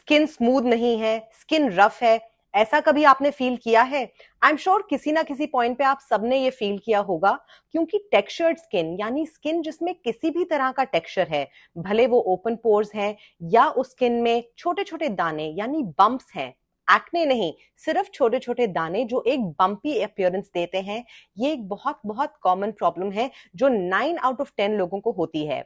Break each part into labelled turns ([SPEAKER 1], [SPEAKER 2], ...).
[SPEAKER 1] Skin smooth नहीं है skin rough है ऐसा कभी आपने फील किया है आई एम श्योर किसी ना किसी पॉइंट पे आप सबने ये फील किया होगा क्योंकि टेक्सचर्ड स्किन यानी स्किन जिसमें किसी भी तरह का टेक्सचर है भले वो ओपन पोर्स है या उस स्किन में छोटे छोटे दाने यानी बम्प्स हैं एक्ने नहीं सिर्फ छोटे छोटे दाने जो एक बम्पी अपियरेंस देते हैं ये एक बहुत बहुत कॉमन प्रॉब्लम है जो नाइन आउट ऑफ टेन लोगों को होती है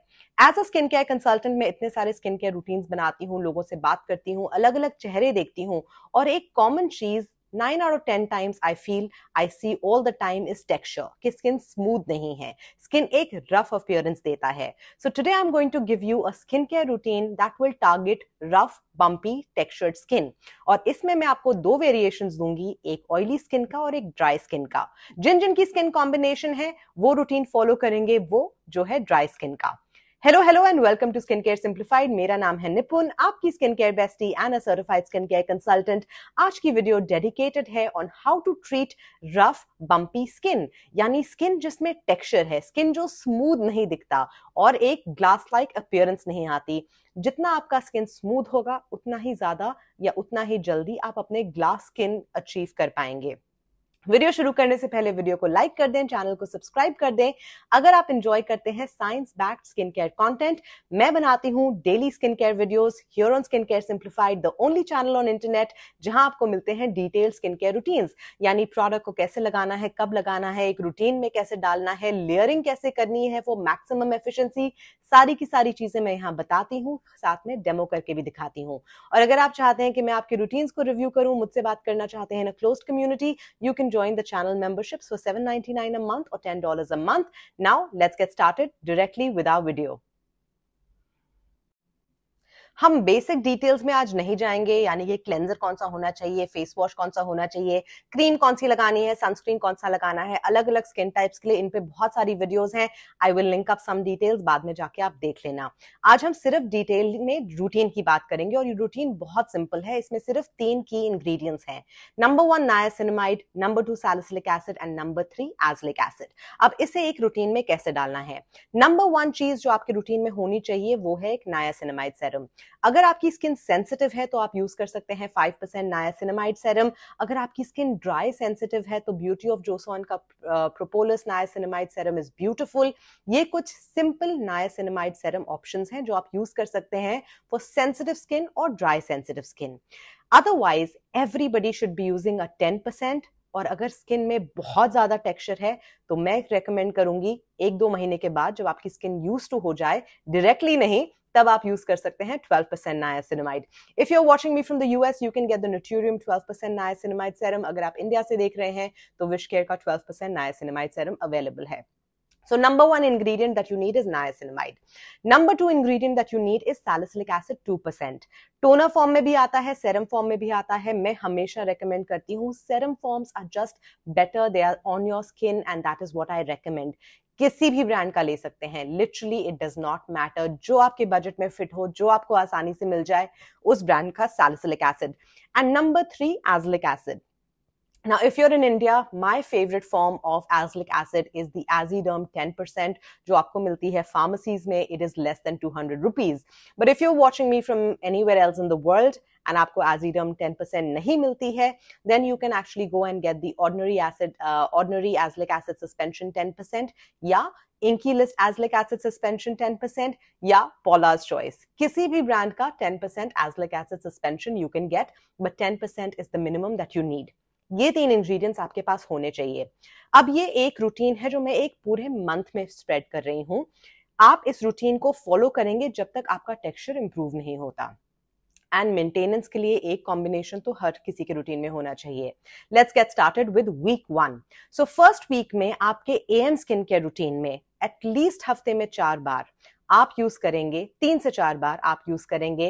[SPEAKER 1] as a skin care consultant मैं इतने सारे स्किन केयर रूटीन्स बनाती हूँ लोगों से बात करती हूँ अलग अलग चेहरे देखती हूँ और एक कॉमन चीज nine out of ten times I feel I see all the time is texture कि स्किन स्मूथ नहीं है स्किन एक रफ अपियरेंस देता है so today I am going to give you a skin care routine that will target rough bumpy textured skin और इसमें मैं आपको दो वेरिएशन दूंगी एक ऑयली स्किन का और एक ड्राई स्किन का जिन जिन की स्किन कॉम्बिनेशन है वो रूटीन फॉलो करेंगे वो जो है ड्राई स्किन का hello hello and welcome to skin care simplified मेरा नाम है निपुन आपकी skin care bestie and a certified skin care consultant आज की वीडियो डेडिकेटेड है on how to treat rough bumpy skin यानी स्किन जिसमें टेक्सचर है स्किन जो स्मूथ नहीं दिखता और एक ग्लास लाइक अपियरेंस नहीं आती जितना आपका स्किन स्मूथ होगा उतना ही ज्यादा या उतना ही जल्दी आप अपने ग्लास स्किन अचीव कर पाएंगे वीडियो शुरू करने से पहले वीडियो को लाइक कर दें चैनल को सब्सक्राइब कर दें अगर आप इंजॉय करते हैं science backed skin care content मैं बनाती हूं daily skin care videos here on skin care simplified the only channel on internet जहां आपको मिलते हैं डिटेल स्किन केयर रूटीन यानी प्रोडक्ट को कैसे लगाना है कब लगाना है एक रूटीन में कैसे डालना है लेयरिंग कैसे करनी है वो मैक्सिमम एफिशियंसी सारी की सारी चीजें मैं यहाँ बताती हूँ साथ में डेमो करके भी दिखाती हूँ और अगर आप चाहते हैं कि मैं आपके रूटीन को रिव्यू करूँ मुझसे बात करना चाहते हैं close community you can join the channel memberships for $7.99 a month or $10 a month. Now let's get started directly with our video. हम बेसिक डिटेल्स में आज नहीं जाएंगे यानी कि क्लेंजर कौन सा होना चाहिए फेस वॉश कौन सा होना चाहिए क्रीम कौन सी लगानी है सनस्क्रीन कौन सा लगाना है अलग अलग स्किन टाइप्स के लिए इन पे बहुत सारी वीडियोस हैं I will link up some details बाद में जाके आप देख लेना आज हम सिर्फ डिटेल में रूटीन की बात करेंगे और ये रूटीन बहुत सिंपल है इसमें सिर्फ तीन की इंग्रीडियंट्स हैं number one niacinamide number two salicylic acid and number three azelaic acid अब इसे एक रूटीन में कैसे डालना है नंबर वन चीज जो आपके रूटीन में होनी चाहिए वो है एक नायासिनमाइड सेरम अगर आपकी स्किन सेंसिटिव है तो आप यूज कर सकते हैं फाइव परसेंट नायासिनमाइड सेरम अगर आपकी स्किन ड्राई सेंसिटिव है तो ब्यूटी ऑफ जोसॉन का propolis niacinamide serum is beautiful ये कुछ सिंपल नायासिनमाइड सेरम ऑप्शन हैं जो आप यूज कर सकते हैं फॉर सेंसिटिव स्किन और dry sensitive skin otherwise everybody should be using a ten percent और अगर स्किन में बहुत ज़्यादा टेक्सचर है तो मैं रेकमेंड करूंगी एक दो महीने के बाद जब आपकी स्किन यूज टू हो जाए डायरेक्टली नहीं तब आप यूज कर सकते हैं twelve percent niacinamide if you are watching me from the US you can get the Naturium twelve percent niacinamide serum अगर आप इंडिया से देख रहे हैं तो विश केयर का twelve percent niacinamide serum available है So number one ingredient that you need is niacinamide. Number two ingredient that you need is salicylic acid 2%. Toner form में भी आता है serum form में भी आता है मैं हमेशा recommend करती हूँ Serum forms are just better. They are on your skin and that is what I recommend. किसी भी ब्रांड का ले सकते हैं literally it does not matter जो आपके बजट में फिट हो जो आपको आसानी से मिल जाए उस ब्रांड का salicylic acid and number three azelaic acid Now, if you're in India, my favorite form of azelaic acid is the Aziderm 10%, जो आपको मिलती है pharmacies में. It is less than 200 rupees. But if you're watching me from anywhere else in the world, and आपको Aziderm ten percent नहीं मिलती है then you can actually go and get ordinary acid ordinary azelaic acid suspension ten percent या इनकी azelaic acid suspension 10% या पोलाज choice किसी भी brand का 10% azelaic acid suspension you can get but 10% is the minimum that you need ये तीन ingredients आपके पास होने चाहिए अब ये एक रूटीन है जो मैं एक पूरे मंथ में स्प्रेड कर रही हूँ आप इस रूटीन को फॉलो करेंगे जब तक आपका टेक्सचर इंप्रूव नहीं होता एंड मेंटेनेंस के लिए एक कॉम्बिनेशन तो हर किसी के रूटीन में होना चाहिए let's get started with week one so first week में आपके A M skin care routine में एटलीस्ट हफ्ते में चार बार आप यूज करेंगे तीन से चार बार आप यूज करेंगे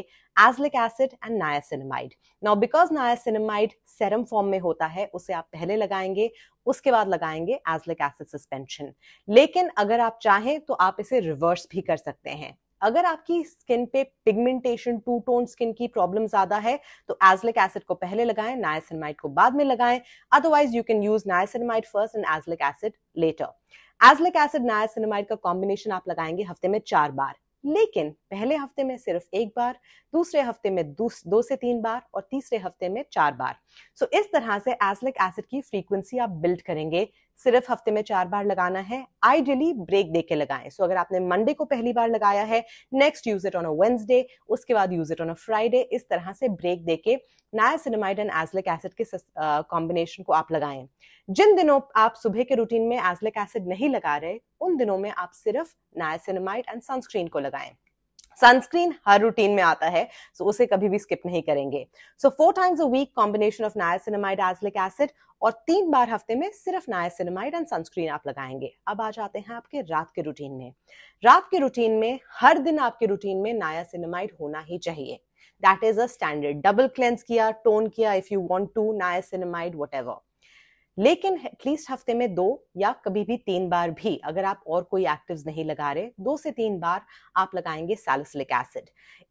[SPEAKER 1] azelaic acid and niacinamide now because niacinamide serum form में होता है उसे आप पहले लगाएंगे उसके बाद लगाएंगे एजलिक एसिड सस्पेंशन लेकिन अगर आप चाहें तो आप इसे रिवर्स भी कर सकते हैं अगर आपकी स्किन पे पिगमेंटेशन टू टोन स्किन की प्रॉब्लम ज्यादा है तो एजलिक एसिड को पहले लगाएं नायसिनमाइड को बाद में लगाएं otherwise you can use niacinamide first and azelaic acid later azelaic acid niacinamide का कॉम्बिनेशन आप लगाएंगे हफ्ते में चार बार लेकिन पहले हफ्ते में सिर्फ एक बार दूसरे हफ्ते में दो से तीन बार और तीसरे हफ्ते में चार बार सो so, इस तरह से एसलिक एसिड की फ्रीक्वेंसी आप बिल्ड करेंगे सिर्फ हफ्ते में चार बार लगाना है आइडियली ब्रेक दे के लगाएं सो so, अगर आपने मंडे को पहली बार लगाया है next use it on a Wednesday उसके बाद use it on a Friday इस तरह से ब्रेक दे के नायासिनमाइड एंड एजलिक एसिड के कॉम्बिनेशन को आप लगाएं जिन दिनों आप सुबह के रूटीन में एजलिक एसिड नहीं लगा रहे उन दिनों में आप सिर्फ नायासिनमाइड एंड सनस्क्रीन को लगाएं सनस्क्रीन हर रूटीन में आता है सो so उसे कभी भी स्किप नहीं करेंगे so four times a week combination of niacinamide azelaic acid और तीन बार हफ्ते में सिर्फ नायसिनमाइड एंड सनस्क्रीन आप लगाएंगे अब आ जाते हैं आपके रात के रूटीन में रात के रूटीन में हर दिन आपके रूटीन में नायासिनमाइड होना ही चाहिए that is a standard double cleanse किया टोन किया if you want to niacinamide whatever लेकिन एटलीस्ट हफ्ते में दो या कभी भी तीन बार भी अगर आप और कोई एक्टिव्स नहीं लगा रहे दो से तीन बार आप लगाएंगे सैलिसिलिक एसिड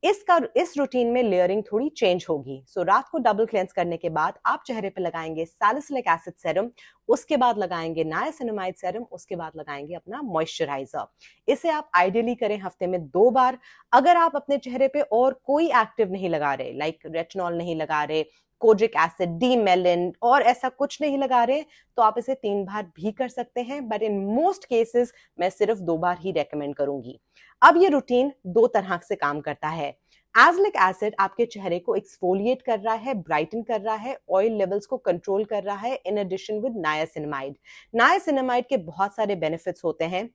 [SPEAKER 1] इसका इस रूटीन में लेयरिंग थोड़ी चेंज होगी सो so, रात को डबल क्लेंस करने के बाद आप चेहरे पर लगाएंगे सैलिसिलिक एसिड सेरम उसके बाद लगाएंगे नायासिनमाइड सेरम उसके बाद लगाएंगे अपना मॉइस्चराइजर इसे आप आइडियली करें हफ्ते में दो बार अगर आप अपने चेहरे पे और कोई एक्टिव नहीं लगा रहे लाइक like रेटिनॉल नहीं लगा रहे कोजिक एसिड डी मेलिन और ऐसा कुछ नहीं लगा रहे तो आप इसे तीन बार भी कर सकते हैं बट इन मोस्ट केसेस मैं सिर्फ दो बार ही रेकमेंड करूंगी अब ये रूटीन दो तरह से काम करता है एजलिक एसिड आपके चेहरे को एक्सफोलिएट कर रहा है ब्राइटन कर रहा है ऑयल लेवल्स को कंट्रोल कर रहा है इन एडिशन विद नायासिनमाइड नायासिनमाइड के बहुत सारे बेनिफिट्स होते हैं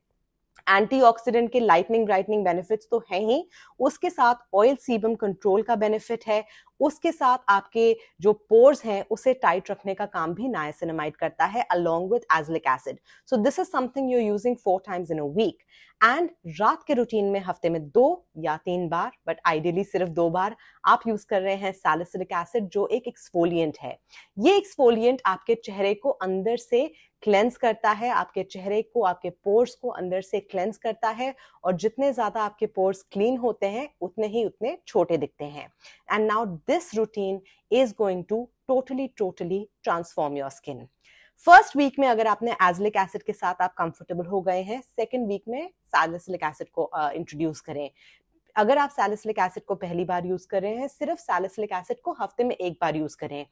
[SPEAKER 1] एंटीऑक्सीडेंट के लाइटनिंग ब्राइटनिंग बेनिफिट्स तो है ही उसके साथ ऑयल सीबम कंट्रोल का बेनिफिट है उसके साथ आपके जो पोर्स हैं उसे टाइट रखने का काम भी नायसिनमाइड करता है along with azelaic acid so this is something you using four times in a week and रात के रूटीन में हफ्ते में दो या तीन बार बट आइडियली सिर्फ दो बार आप यूज कर रहे हैं सैलिसिलिक एसिड जो एक एक्सफोलियंट है ये एक्सफोलियंट आपके चेहरे को अंदर से क्लेंस करता है आपके चेहरे को आपके पोर्स को अंदर से क्लेंस करता है और जितने ज्यादा आपके पोर्स क्लीन होते हैं उतने ही उतने छोटे दिखते हैं and now the this routine is going to totally totally transform your skin first week में अगर आपने एजलिक एसिड के साथ आप कंफर्टेबल हो गए हैं सेकेंड वीक में सैलिसिलिक एसिड को इंट्रोड्यूस uh, करें अगर आप सैलिसिलिक एसिड को पहली बार यूज कर रहे हैं सिर्फ सैलिसिलिक एसिड को हफ्ते में एक बार यूज करें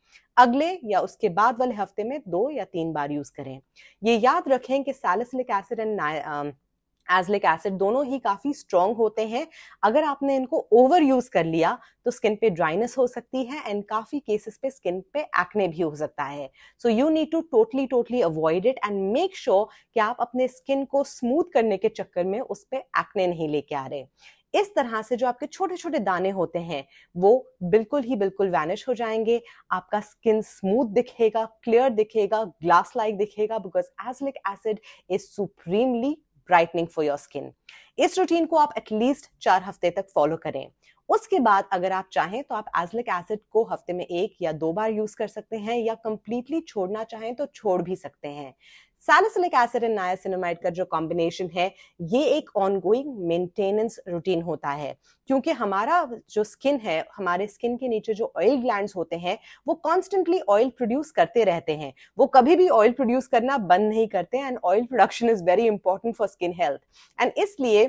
[SPEAKER 1] अगले या उसके बाद वाले हफ्ते में दो या तीन बार यूज करें ये याद रखें कि salicylic acid and azelaic acid दोनों ही काफ़ी स्ट्रॉन्ग होते हैं अगर आपने इनको ओवर यूज़ कर लिया तो स्किन पे ड्राइनेस हो सकती है एंड काफ़ी केसेस पे स्किन पे एक्ने भी हो सकता है so you need to totally totally avoid it and make sure कि आप अपने स्किन को स्मूथ करने के चक्कर में उस पर एक्ने नहीं लेके आ रहे इस तरह से जो आपके छोटे छोटे दाने होते हैं वो बिल्कुल ही बिल्कुल वैनिश हो जाएंगे आपका स्किन स्मूथ दिखेगा क्लियर दिखेगा ग्लास लाइक दिखेगा because azelaic acid is supremely brightening for your skin इस रूटीन को आप एटलीस्ट चार हफ्ते तक फॉलो करें उसके बाद अगर आप चाहें तो आप एजलिक एसिड को हफ्ते में एक या दो बार यूज कर सकते हैं या कंप्लीटली छोड़ना चाहें तो छोड़ भी सकते हैं सैलिसिलिक एसिड एंड नायासिनमाइड का जो कॉम्बिनेशन है ये एक ऑनगोइंग मेंटेनेंस रूटीन होता है क्योंकि हमारा जो स्किन है हमारे स्किन के नीचे जो ऑयल ग्लैंड्स होते हैं वो कॉन्स्टेंटली ऑयल प्रोड्यूस करते रहते हैं वो कभी भी ऑयल प्रोड्यूस करना बंद नहीं करते and oil production is very important for skin health and इसलिए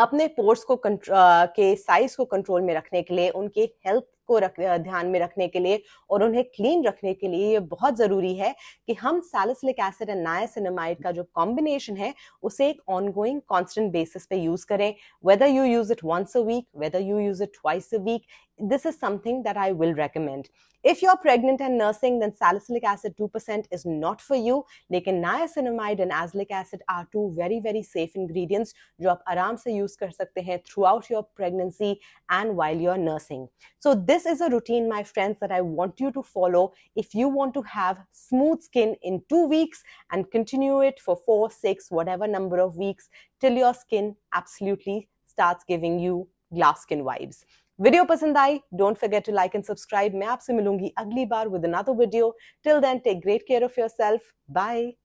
[SPEAKER 1] अपने पोर्स को के साइज को कंट्रोल में रखने के लिए उनके हेल्थ को रख ध्यान में रखने के लिए और उन्हें क्लीन रखने के लिए ये बहुत ज़रूरी है कि हम सैलिसिलिक एसिड एंड नायासिनमाइड का जो कॉम्बिनेशन है उसे एक ऑनगोइंग कॉन्स्टेंट बेसिस पे यूज़ करें whether you use it once a week whether you use it twice a week this is something that I will recommend. If you're pregnant and nursing, then salicylic acid 2% is not for you. लेकिन niacinamide and azelaic acid are two very very safe ingredients जो आप आराम से use कर सकते हैं throughout your pregnancy and while you're nursing. So this is a routine, my friends, that I want you to follow if you want to have smooth skin in two weeks and continue it for four, six, whatever number of weeks till your skin absolutely starts giving you glass skin vibes. Video पसंद आई don't forget to like and subscribe. आपसे मिलूंगी milungi bar bar with another video. Till then, take great care of yourself. Bye.